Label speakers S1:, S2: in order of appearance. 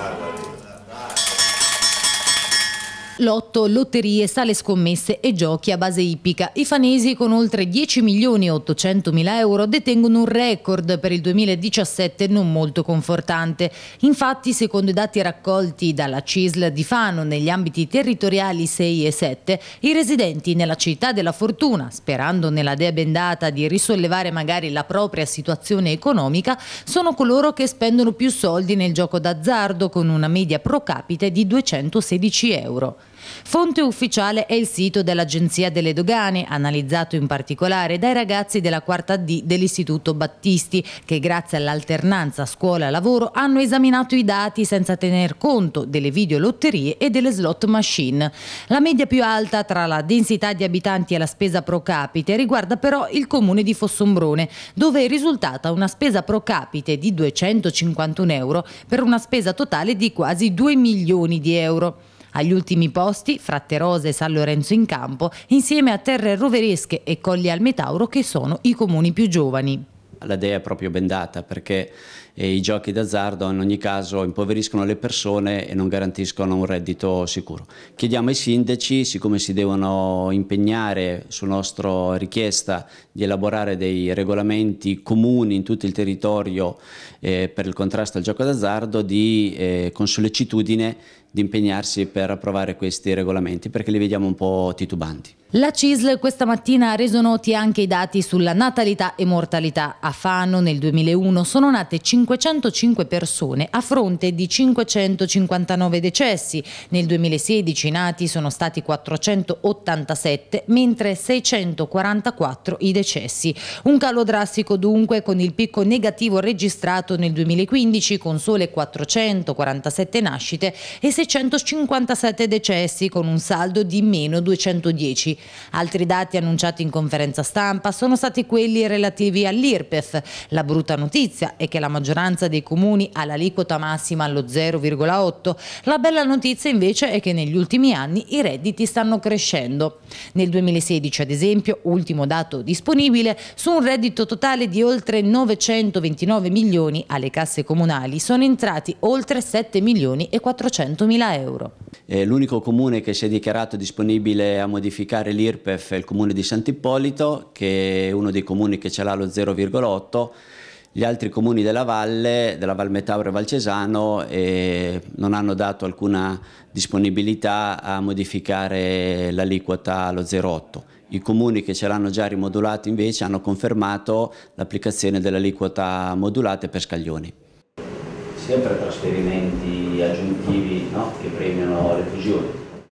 S1: All right. lotto, lotterie, sale scommesse e giochi a base ippica. I fanesi con oltre 10 milioni e 800 mila euro detengono un record per il 2017 non molto confortante. Infatti, secondo i dati raccolti dalla CISL di Fano negli ambiti territoriali 6 e 7, i residenti nella città della fortuna, sperando nella dea bendata di risollevare magari la propria situazione economica, sono coloro che spendono più soldi nel gioco d'azzardo con una media pro capite di 216 euro. Fonte ufficiale è il sito dell'Agenzia delle Dogane, analizzato in particolare dai ragazzi della quarta D dell'Istituto Battisti, che grazie all'alternanza scuola-lavoro hanno esaminato i dati senza tener conto delle videolotterie e delle slot machine. La media più alta tra la densità di abitanti e la spesa pro capite riguarda però il comune di Fossombrone, dove è risultata una spesa pro capite di 251 euro per una spesa totale di quasi 2 milioni di euro. Agli ultimi posti Fratte Rose e San Lorenzo in campo, insieme a Terre Roveresche e Colli al Metauro che sono i comuni più giovani.
S2: La DEA è proprio bendata perché e i giochi d'azzardo in ogni caso impoveriscono le persone e non garantiscono un reddito sicuro. Chiediamo ai sindaci, siccome si devono impegnare su nostra richiesta di elaborare dei regolamenti comuni in tutto il territorio eh, per il contrasto al gioco d'azzardo, di eh, con sollecitudine di impegnarsi per approvare questi regolamenti perché li vediamo un po' titubanti.
S1: La CISL questa mattina ha reso noti anche i dati sulla natalità e mortalità. A Fano nel 2001 sono nate 50 505 persone a fronte di 559 decessi. Nel 2016 i nati sono stati 487, mentre 644 i decessi. Un calo drastico dunque con il picco negativo registrato nel 2015 con sole 447 nascite e 657 decessi con un saldo di meno 210. Altri dati annunciati in conferenza stampa sono stati quelli relativi all'IRPEF. La brutta notizia è che la maggioranza maggioranza dei comuni all'aliquota massima allo 0,8. La bella notizia invece è che negli ultimi anni i redditi stanno crescendo. Nel 2016 ad esempio, ultimo dato disponibile, su un reddito totale di oltre 929 milioni alle casse comunali sono entrati oltre 7 milioni e 400 mila euro.
S2: L'unico comune che si è dichiarato disponibile a modificare l'IRPEF è il comune di Sant'Ippolito, che è uno dei comuni che ce l'ha lo 0,8 gli altri comuni della valle, della Val Metauro e Valcesano, eh, non hanno dato alcuna disponibilità a modificare l'aliquota allo 0,8. I comuni che ce l'hanno già rimodulato invece hanno confermato l'applicazione dell'aliquota modulata per scaglioni. Sempre trasferimenti aggiuntivi no? che premiano le fusioni,